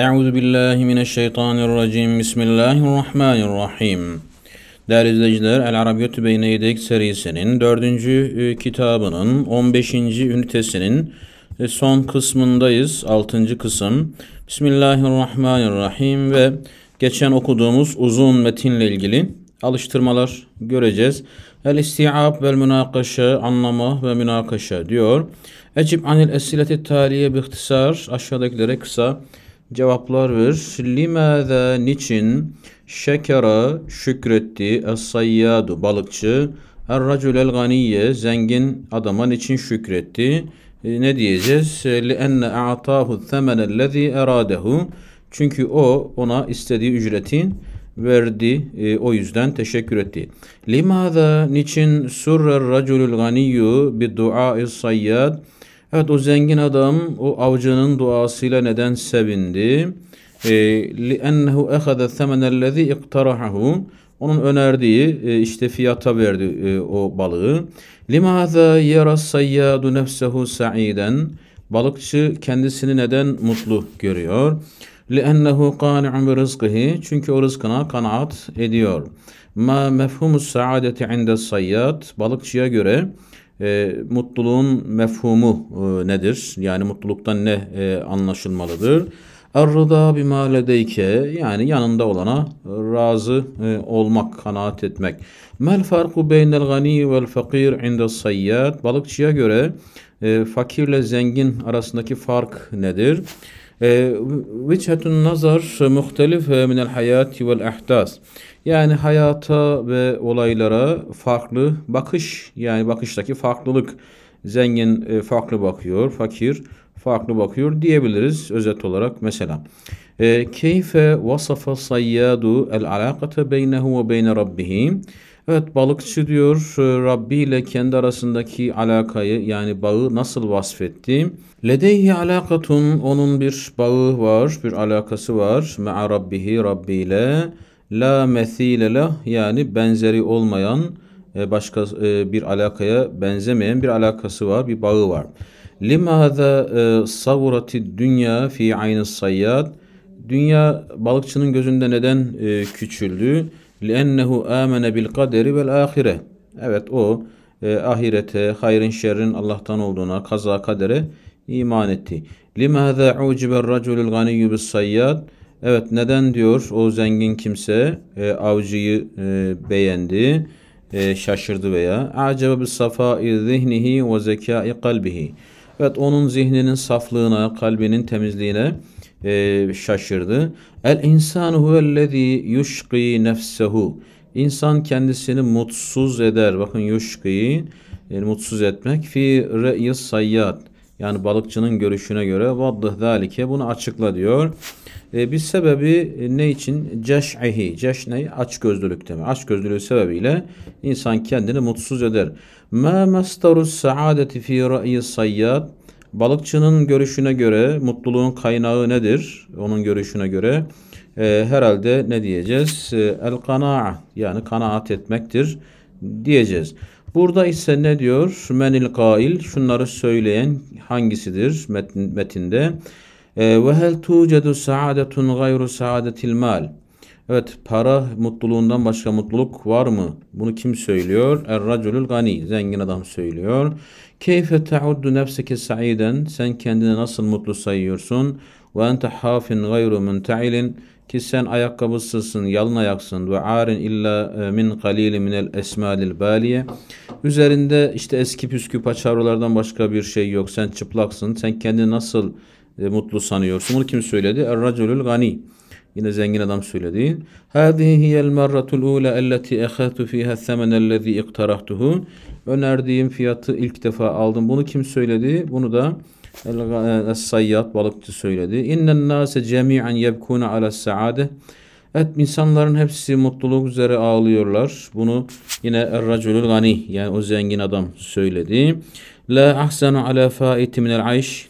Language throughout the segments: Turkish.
Euzu billahi mineşşeytanirracim. Bismillahirrahmanirrahim. Değerli izleyiciler, El Arabiyatü Beyne Yedek serisinin 4. E, kitabının 15. ünitesinin e, son kısmındayız. 6. kısım. Bismillahirrahmanirrahim ve geçen okuduğumuz uzun metinle ilgili alıştırmalar göreceğiz. El isti'ab vel münakaşa anlama ve münakaşa diyor. Ecib anil esileti taliye bihtisar aşağıdakilere kısa cevaplar ver. Limada niçin şekera şükretti es-sayyadu balıkçı er-racülel ganiye zengin adama niçin şükretti? E, ne diyeceğiz? E, Li enne a'tahu themenellezî eradehu çünkü o ona istediği ücretin verdi. E, o yüzden teşekkür etti. Limada niçin surrer racülül ganiyyu bi du'a sayyad? Evet o zengin adam o avcının duasıyla neden sevindi? لِأَنَّهُ اَخَذَ الثَّمَنَ الَّذ۪ي اِقْتَرَحَهُ Onun önerdiği e, işte fiyata verdi e, o balığı. لِمَاذَا يَرَى السَّيَّادُ نَفْسَهُ سَعِيدًا Balıkçı kendisini neden mutlu görüyor? لِأَنَّهُ قَانِعٌ بِرِزْقِهِ Çünkü o rızkına kanaat ediyor. مَا مَفْهُمُ السَّعَادَةِ عِنْدَ السَّيَّادِ Balıkçıya göre e, mutluluğun mefhumu e, nedir? Yani mutluluktan ne e, anlaşılmalıdır? er bir bima ledeyke yani yanında olana razı e, olmak, kanaat etmek. Mel farku beynel gani vel fakir inde sayyat. Balıkçıya göre e, fakirle zengin arasındaki fark nedir? Vechetun ee, nazar e, muhtelif e, minel hayati vel ehdas. Yani hayata ve olaylara farklı bakış yani bakıştaki farklılık. Zengin e, farklı bakıyor, fakir farklı bakıyor diyebiliriz özet olarak mesela. Keyfe vasafa sayyadu el alakate beynehu ve beyne rabbihim. Evet balıkçı diyor e, Rabbi ile kendi arasındaki alakayı yani bağı nasıl vasfetti? Ledeyhi alakatun onun bir bağı var, bir alakası var. Me'a Rabbihi Rabbi ile la mesile leh yani benzeri olmayan e, başka e, bir alakaya benzemeyen bir alakası var, bir bağı var. Limada savurati dünya fi aynı sayyad. Dünya balıkçının gözünde neden küçüldü? لِأَنَّهُ آمَنَ بِالْقَدَرِ وَالْآخِرَةِ Evet o e, ahirete, hayrın şerrin Allah'tan olduğuna, kaza kadere iman etti. لِمَاذَا عُوْجِبَ الرَّجُلُ الْغَنِيُّ بِالسَّيَّادِ Evet neden diyor o zengin kimse e, avcıyı e, beğendi, e, şaşırdı veya acaba bir safai zihnihi ve zekai kalbihi. Evet onun zihninin saflığına, kalbinin temizliğine e, şaşırdı. El insan huvellezî yuşqî nefsehu. İnsan kendisini mutsuz eder. Bakın yuşqî yani mutsuz etmek fi re'yi sayyat. Yani balıkçının görüşüne göre vaddih zalike bunu açıkla diyor. E, bir sebebi ne için? Ceş'ihi. Ceş ne? Açgözlülük demek. Açgözlülüğü sebebiyle insan kendini mutsuz eder. Ma mastarus saadeti fi re'yi sayyat. Balıkçının görüşüne göre mutluluğun kaynağı nedir? Onun görüşüne göre e, herhalde ne diyeceğiz? E, el kanaa yani kanaat etmektir diyeceğiz. Burada ise ne diyor? Menil kail şunları söyleyen hangisidir metin, metinde? E, Ve hel tucedu saadetun gayru saadetil mal. Evet para mutluluğundan başka mutluluk var mı? Bunu kim söylüyor? Er raculul gani zengin adam söylüyor. Keyfe teuddu nefseke saiden sen kendini nasıl mutlu sayıyorsun? Ve ente hafin gayru muntailin ki sen ayakkabısızsın, yalın ayaksın ve arin illa e, min qalili minel esmalil baliye. Üzerinde işte eski püskü paçavralardan başka bir şey yok. Sen çıplaksın. Sen kendini nasıl e, mutlu sanıyorsun? Bunu kim söyledi? Er-raculul gani. Yine zengin adam söyledi. Hâzihi hiyel merratul ula elleti ehâtu fîhâ themenellezî iktarahtuhu. Önerdiğim fiyatı ilk defa aldım. Bunu kim söyledi? Bunu da Es-Sayyad balıkçı söyledi. İnnen nase cemi'en yebkune ala saade. Evet insanların hepsi mutluluk üzere ağlıyorlar. Bunu yine Er-Raculul Gani yani o zengin adam söyledi. La ahsanu ala faiti minel ayş.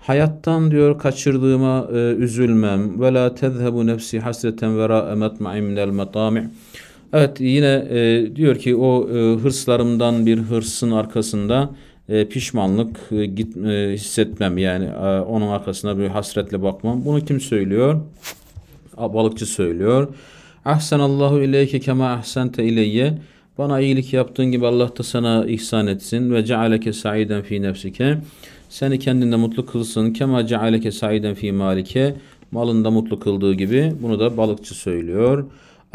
Hayattan diyor kaçırdığıma e, üzülmem. Ve la tezhebu nefsi hasreten vera emetma'i minel matami'. Evet yine e, diyor ki o e, hırslarımdan bir hırsın arkasında e, pişmanlık e, git, e, hissetmem yani e, onun arkasına bir hasretle bakmam. Bunu kim söylüyor? Balıkçı söylüyor. Ahsenallahu ileyke kema ahsente ileyye. Bana iyilik yaptığın gibi Allah da sana ihsan etsin ve cealeke saiden fi nefsike. Seni kendinde mutlu kılsın. Kema cealeke saiden fi malike. Malında mutlu kıldığı gibi. Bunu da balıkçı söylüyor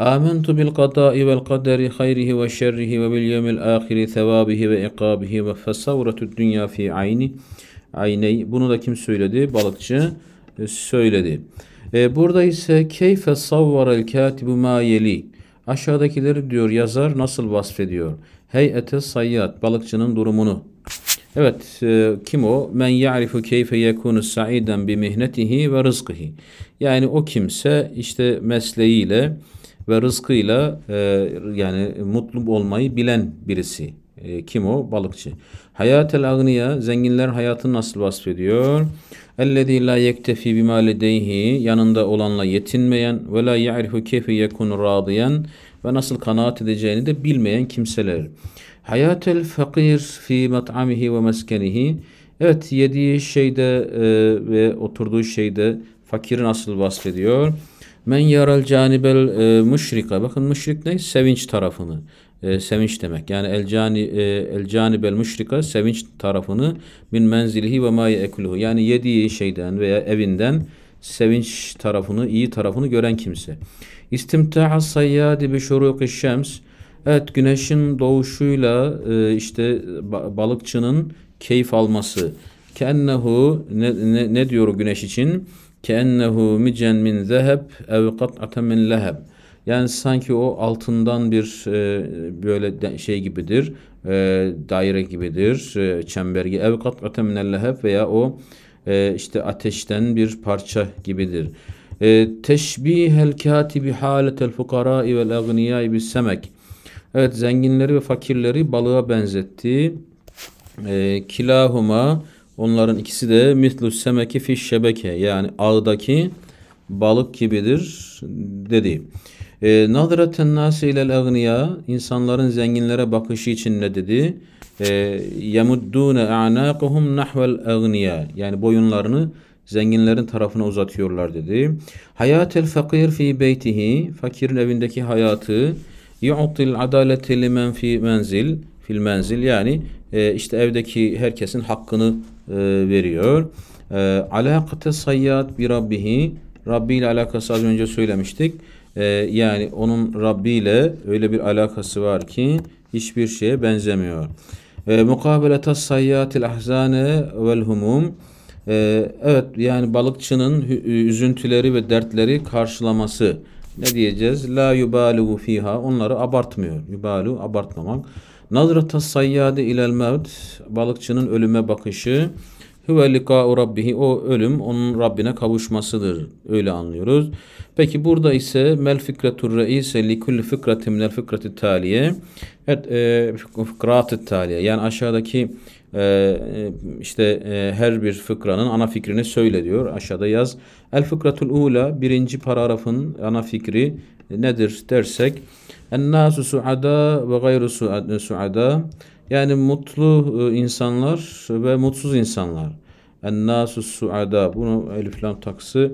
bil ve آمنت بالقضاء والقدر خيره وشره وباليوم الآخر ثوابه وإقابه فسورة dünya fi عيني ayney. Bunu da kim söyledi? Balıkçı e, söyledi. E, burada ise keyfe savvarel katibu ma yeli. Aşağıdakileri diyor yazar nasıl vasfediyor? Heyete sayyat balıkçının durumunu. Evet e, kim o? Men ya'rifu keyfe yekunu sa'iden bi mihnetihi ve rızkıhi. Yani o kimse işte mesleğiyle ve rızkıyla e, yani mutlu olmayı bilen birisi. E, kim o? Balıkçı. hayat Hayatel agniya zenginler hayatını nasıl vasfediyor? Ellezî la yektefi bimâ ledeyhi yanında olanla yetinmeyen ve la ya'rifu keyfe yekunu radiyen ve nasıl kanaat edeceğini de bilmeyen kimseler. hayat el fakir fi mat'amihi ve meskenihi Evet yediği şeyde e, ve oturduğu şeyde fakiri nasıl vasfediyor? Men yaral canibel e, müşrika. Bakın müşrik ne? Sevinç tarafını. E, sevinç demek. Yani el, cani, e, el canibel müşrika sevinç tarafını min menzilihi ve ma yekuluhu. Yani yediği şeyden veya evinden sevinç tarafını, iyi tarafını gören kimse. İstimta'a sayyadi bi şuruki şems. Evet güneşin doğuşuyla e, işte balıkçının keyif alması. Kennehu ne, ne, ne diyor güneş için? Keennehu micen min zeheb ev kat'aten min leheb. Yani sanki o altından bir e, böyle şey gibidir, e, daire gibidir, e, çember gibi. Ev kat'aten min leheb veya o işte ateşten bir parça gibidir. E, teşbihel katibi haletel fukarai vel agniyai bis semek. Evet zenginleri ve fakirleri balığa benzetti. E, Onların ikisi de mitlü semeki fi şebeke yani ağdaki balık gibidir dedi. E, ee, Nadraten nasi ile agniya insanların zenginlere bakışı için ne dedi? Ee, Yemuddune a'naquhum nahvel agniya yani boyunlarını zenginlerin tarafına uzatıyorlar dedi. Hayatel fakir fi beytihi fakirin evindeki hayatı yu'til adalete limen fi menzil fil menzil yani e, işte evdeki herkesin hakkını e, veriyor. E, alakate sayyat bir rabbihi Rabbi ile alakası az önce söylemiştik. E, yani onun Rabbi ile öyle bir alakası var ki hiçbir şeye benzemiyor. E, Mukabelete sayyatil ahzane vel humum e, Evet yani balıkçının üzüntüleri ve dertleri karşılaması ne diyeceğiz? La yubalu fiha onları abartmıyor. Yubalu abartmamak. Nazrata sayyade ilel mevt balıkçının ölüme bakışı Hüve lika'u rabbihi o ölüm onun Rabbine kavuşmasıdır. Öyle anlıyoruz. Peki burada ise mel fikretur reise li kulli fikratin minel fikrati taliye et fikratı e, fıkratı taliye yani aşağıdaki e, e, işte e, her bir fıkranın ana fikrini söyle diyor. Aşağıda yaz. El fıkratul ula birinci paragrafın ana fikri nedir dersek Ennâsü suada ve gayru e, suada. Yani mutlu e, insanlar ve mutsuz insanlar. Ennâsü suada. Bunu elif lam taksı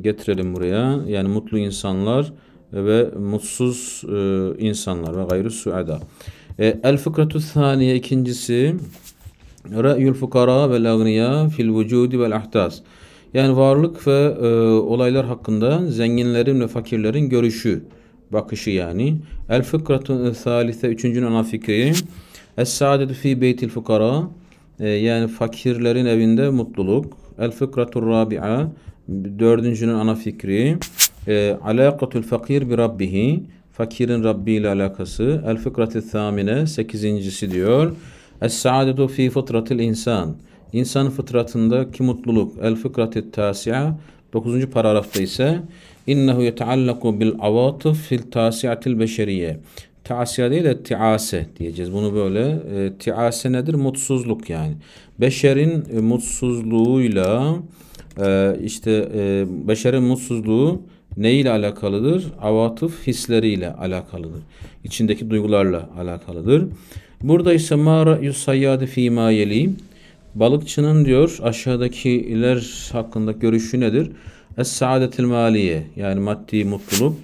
getirelim buraya. Yani mutlu insanlar ve mutsuz e, insanlar ve gayru suada. El fıkratu saniye ikincisi Ra'yül fukara vel agniya fil vücudi vel ahtas. Yani varlık ve e, olaylar hakkında zenginlerin ve fakirlerin görüşü bakışı yani. El fıkratu salise üçüncünün ana fikri. Es saadetu fi beytil fukara. E, yani fakirlerin evinde mutluluk. El fıkratu rabi'a. Dördüncünün ana fikri. E, fakir bi rabbihi. Fakirin Rabbi ile alakası. El fıkratu thamine. Sekizincisi diyor. Es saadetu fi fıtratil insan. İnsan fıtratındaki mutluluk. El fıkratu tasi'a. 9. paragrafta ise innehu yeteallaku bil avatıf fil tasiatil beşeriye. Tasiya değil de tiase diyeceğiz. Bunu böyle e, tiase nedir? Mutsuzluk yani. Beşerin e, mutsuzluğuyla e, işte e, beşerin mutsuzluğu ne ile alakalıdır? Avatıf hisleriyle alakalıdır. İçindeki duygularla alakalıdır. Burada ise mara yusayyadi fîmâ yelîm Balıkçının diyor aşağıdakiler hakkında görüşü nedir? Es-saadetil maliye yani maddi mutluluk.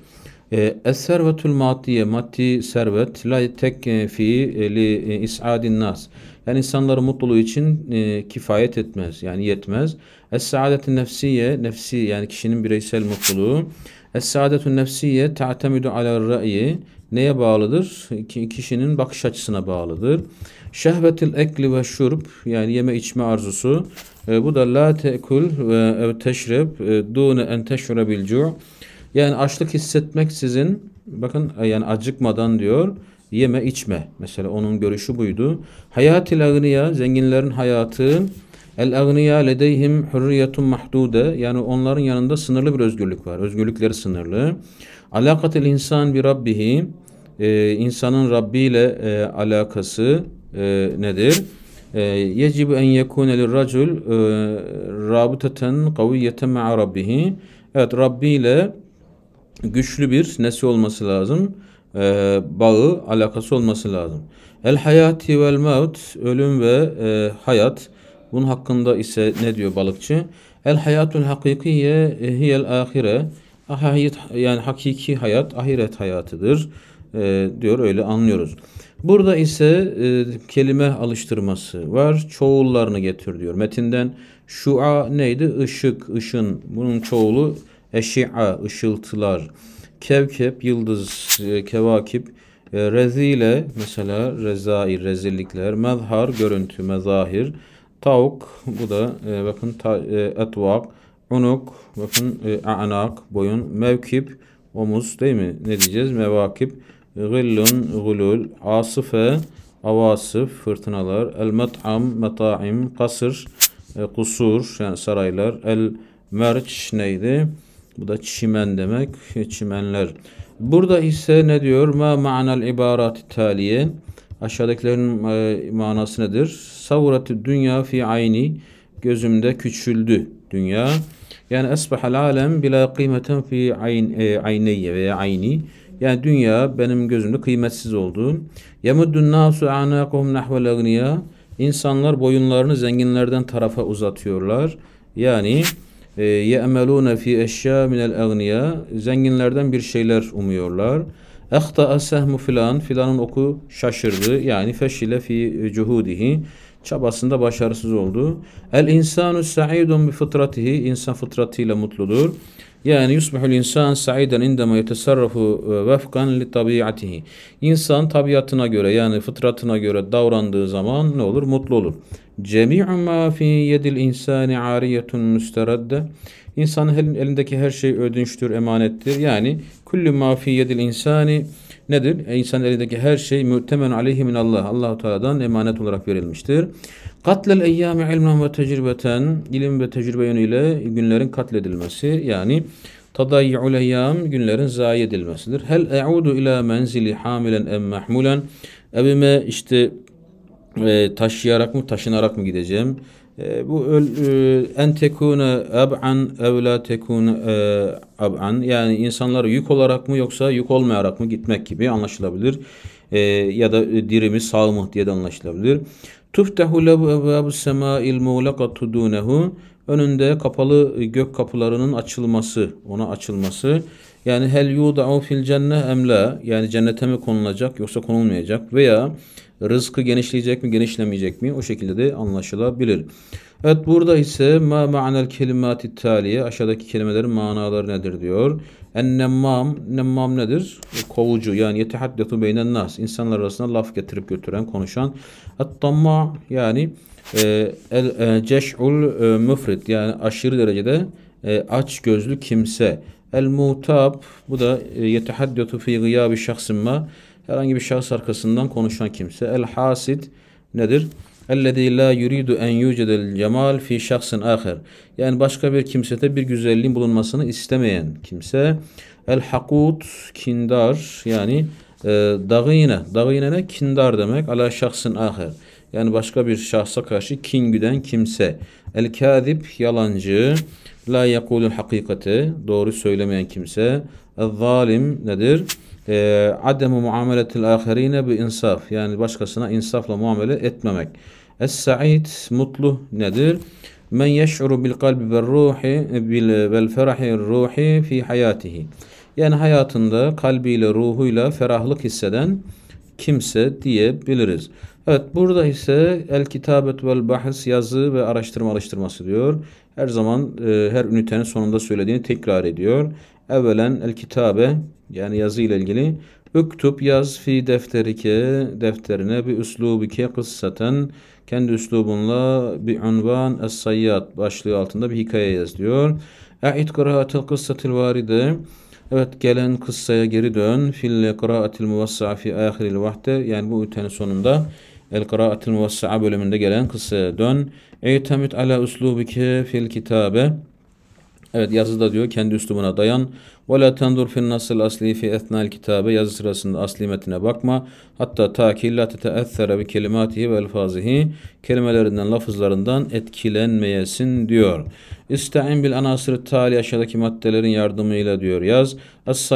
E, Es-servetül maddiye maddi servet la tekfi e, e, li is'adin nas. Yani insanların mutluluğu için e, kifayet etmez. Yani yetmez. Es-saadetin nefsiye nefsi yani kişinin bireysel mutluluğu. Es-saadetun nefsiye ta'temidu ala ra'yi neye bağlıdır? kişinin bakış açısına bağlıdır. Şehvetil ekli ve şurb yani yeme içme arzusu. E, bu da la tekul ve ev teşrib e, dune en teşre Yani açlık hissetmek sizin bakın e, yani acıkmadan diyor yeme içme. Mesela onun görüşü buydu. Hayatil agniya zenginlerin hayatı El agniya ledeyhim hürriyetun mahdude yani onların yanında sınırlı bir özgürlük var. Özgürlükleri sınırlı. Alakatil insan bir rabbihi e, insanın Rabbi ile e, alakası ee, ee, e, nedir? yecibu en yekune lirracul rabıtaten kaviyeten ma'a rabbihi. Evet Rabbi ile güçlü bir nesi olması lazım. E, bağı, alakası olması lazım. El hayati vel mevt, ölüm ve e, hayat. Bunun hakkında ise ne diyor balıkçı? El hayatul hakikiye e, hiyel ahire. Yani hakiki hayat, ahiret hayatıdır e, diyor öyle anlıyoruz. Burada ise e, kelime alıştırması var. Çoğullarını getir diyor. Metinden şua neydi? Işık, ışın. Bunun çoğulu eşia, ışıltılar. Kevkep, yıldız, e, kevakip. E, rezile mesela rezai, rezillikler. Mezhar, görüntü, mezahir. Tavuk, bu da e, bakın ta, e, etvak. Unuk, bakın e, anak, boyun. Mevkip, omuz değil mi? Ne diyeceğiz? Mevakip. Gillun, gulul, asife, avasif, fırtınalar, el met'am, metaim, kasır, e, kusur, yani saraylar, el merç neydi? Bu da çimen demek, çimenler. Burada ise ne diyor? Ma ma'nal ibarati taliye. Aşağıdakilerin e, manası nedir? Savurati dünya fi ayni. Gözümde küçüldü dünya. Yani esbahal alem bila kıymeten fi ayn, e, ayneyye veya ayni. Yani dünya benim gözümde kıymetsiz oldu. Yemuddun nasu anakuhum nahvel agniya. İnsanlar boyunlarını zenginlerden tarafa uzatıyorlar. Yani e, ye'melûne fi eşya minel agniya. Zenginlerden bir şeyler umuyorlar. Ehta'a sehmu filan. Filanın oku şaşırdı. Yani feşile fi cuhudihi çabasında başarısız oldu. El insanu sa'idun bi fıtratihi İnsan fıtratıyla mutludur. Yani yusbihul insan saiden indeme yetesarrafu e, vefkan li tabiatihi. İnsan tabiatına göre yani fıtratına göre davrandığı zaman ne olur? Mutlu olur. Cemi'u ma fi yedil insani ariyetun müsteradde. İnsanın elindeki her şey ödünçtür, emanettir. Yani kullu ma fi yedil insani nedir? E, insanın elindeki her şey mütemen aleyhi min Allah. Allahu Teala'dan emanet olarak verilmiştir. Katlel eyyâmi ilmen ve tecrübeten ilim ve tecrübe yönüyle günlerin katledilmesi yani tadayyul eyyam günlerin zayi edilmesidir. Hel e'udu ila menzili hamilen em mahmulen evime işte e, taşıyarak mı taşınarak mı gideceğim? E, bu e, en tekune ab'an evla tekune e, ab'an yani insanlara yük olarak mı yoksa yük olmayarak mı gitmek gibi anlaşılabilir. E, ya da e, diri mi sağ mı diye de anlaşılabilir. Tuftehu lebu ebvâbu semâil muğlekatu dûnehu. Önünde kapalı gök kapılarının açılması, ona açılması. Yani hel yuda'u fil cenneh emla. Yani cennete mi konulacak yoksa konulmayacak veya rızkı genişleyecek mi genişlemeyecek mi o şekilde de anlaşılabilir. Evet burada ise ma ma'nel kelimati taliye aşağıdaki kelimelerin manaları nedir diyor. En nemmam, nemmam nedir? Kovucu yani yetehaddetu beynen nas. İnsanlar arasında laf getirip götüren, konuşan. Attamma yani e, el e, ceş'ul e, müfrit yani aşırı derecede e, aç gözlü kimse. El mutab bu da e, yetehaddetu fi gıyabi şahsın herhangi bir şahıs arkasından konuşan kimse. El hasid nedir? اَلَّذ۪ي لَا يُرِيدُ en يُوْجَدَ cemal fi şahsın ahir. Yani başka bir kimsede bir güzelliğin bulunmasını istemeyen kimse. El hakut kindar yani e, dağine. Dağine ne? Kindar demek. Ala şahsın ahir. Yani başka bir şahsa karşı kin güden kimse. El kâzib yalancı. La yekulul hakikati. Doğru söylemeyen kimse. El zalim nedir? e, ademu muameletil ahirine bi insaf yani başkasına insafla muamele etmemek. Es-sa'id mutlu nedir? Men yeş'uru bil kalbi ve ruhi bil vel ferahi ruhi fi hayatihi. Yani hayatında kalbiyle, ruhuyla ferahlık hisseden kimse diyebiliriz. Evet burada ise el kitabet vel bahis yazı ve araştırma alıştırması diyor. Her zaman e, her ünitenin sonunda söylediğini tekrar ediyor. Evvelen el kitabe yani yazı ile ilgili. Üktüp yaz fi defterike defterine bi üslubike kıssaten kendi üslubunla bi unvan es sayyat başlığı altında bir hikaye yaz diyor. E'id kıraatil kıssatil varide Evet gelen kıssaya geri dön. Fil kıraatil muvassa'a fi ahiril vahde yani bu ütenin sonunda El kıraatil muvassa'a bölümünde gelen kıssaya dön. Eytemit ala üslubike fil kitabe Evet yazıda diyor kendi üslubuna dayan. وَلَا تَنْدُرْ فِي النَّصِ الْاَصْلِي فِي اَثْنَا الْكِتَابِ Yazı sırasında asli metine bakma. Hatta ta ki لَا تَتَأَثَّرَ بِكَلِمَاتِهِ وَالْفَازِهِ Kelimelerinden, lafızlarından etkilenmeyesin diyor. İsta'in bil anasır tali aşağıdaki maddelerin yardımıyla diyor yaz. as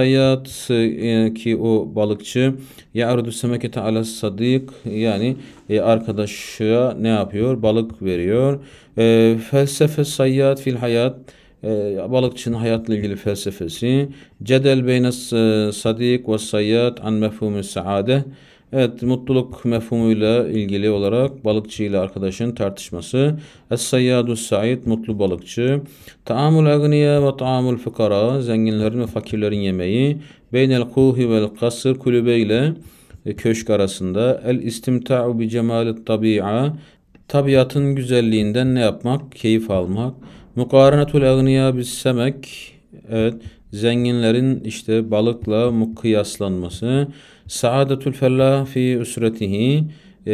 e, ki o balıkçı ya ardu semekete ala sadik yani e, arkadaşa ne yapıyor? Balık veriyor. E, felsefe sayyat fil hayat e, ee, balıkçının hayatla ilgili felsefesi, Cedel beyne e, sadik ve sayyat an mefhumu saade, Evet mutluluk mefhumuyla ilgili olarak balıkçı ile arkadaşın tartışması. Es-sayyadu said mutlu balıkçı. Taamul agniye ve taamul fukara zenginlerin ve fakirlerin yemeği. Beynel kuhi vel kasır kulübe ile e, köşk arasında. El istimta'u bi cemalit tabi'a tabiatın güzelliğinden ne yapmak? Keyif almak. Mukarenetul egniya bis semek. Evet. Zenginlerin işte balıkla kıyaslanması. Saadetul fellah fi usretihi Ee,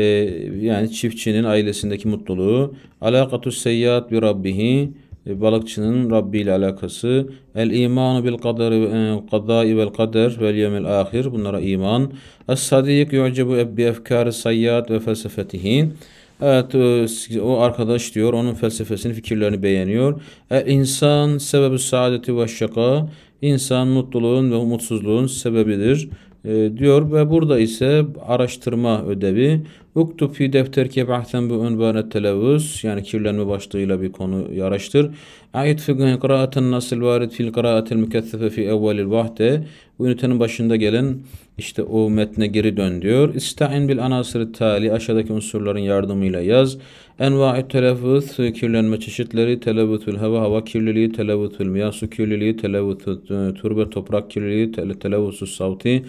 yani çiftçinin ailesindeki mutluluğu. Alakatus seyyat bi rabbihi. E, balıkçının Rabbi ile alakası. El imanu bil kaderi e, kadai vel kader vel yevmil ahir. Bunlara iman. Es sadik yu'cebu bi efkari sayyat ve felsefetihin Evet e, o arkadaş diyor onun felsefesini fikirlerini beğeniyor. El insan sebebi saadeti ve şaka. İnsan mutluluğun ve umutsuzluğun sebebidir e, diyor ve burada ise araştırma ödevi uktub fi defterke bahten bu unvan televüs yani kirlenme başlığıyla bir konu araştır. Ait fi qira'atin nasl varid fil qira'atil mukaththafe fi evvelil vahde bu ünitenin başında gelen işte o metne geri dön diyor. İsta'in bil anasır tali aşağıdaki unsurların yardımıyla yaz. Enva'i televüth kirlenme çeşitleri, televüthül hava hava kirliliği, televüthül miyah kirliliği, televüthül e, turbe toprak kirliliği, televüthül savti,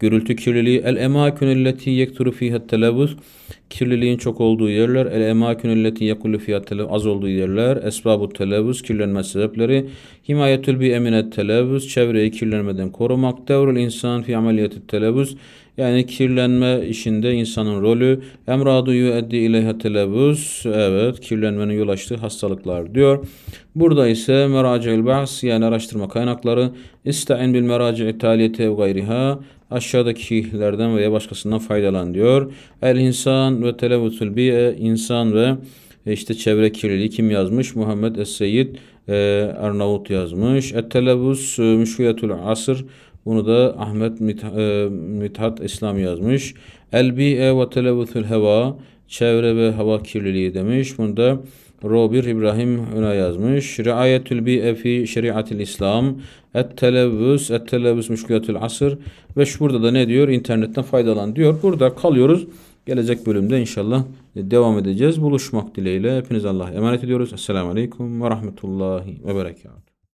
Gürültü kirliliği el emakünülleti yekturu fiha televuz. Kirliliğin çok olduğu yerler, el emakünülleti yekullu fiha az olduğu yerler, esbabu televuz, kirlenme sebepleri, himayetül bi eminet televuz, çevreyi kirlenmeden korumak, devrül insan fi ameliyeti televuz, yani kirlenme işinde insanın rolü emradu yüeddi ileyhe televuz. Evet kirlenmenin yol açtığı hastalıklar diyor. Burada ise meraci'il ba's yani araştırma kaynakları istein bil meraci'i taliyete ve gayriha aşağıdaki şiihlerden veya başkasından faydalan diyor. El insan ve televutul bi'e insan ve e, işte çevre kirliliği kim yazmış? Muhammed Es-Seyyid e, Arnavut yazmış. Et-Televus e, Müşkiyatul Asır bunu da Ahmet Mithat İslam yazmış. El-Bi'e ve Televutul Heva Çevre ve hava kirliliği demiş. Bunu da Robir İbrahim öne yazmış. Riayetül bi'e fi şeriatil İslam. Et televvüs, et televvüs müşkületül asır. Ve şu burada da ne diyor? İnternetten faydalan diyor. Burada kalıyoruz. Gelecek bölümde inşallah devam edeceğiz. Buluşmak dileğiyle. Hepiniz Allah'a emanet ediyoruz. Esselamu Aleyküm ve Rahmetullahi ve Berekatuhu.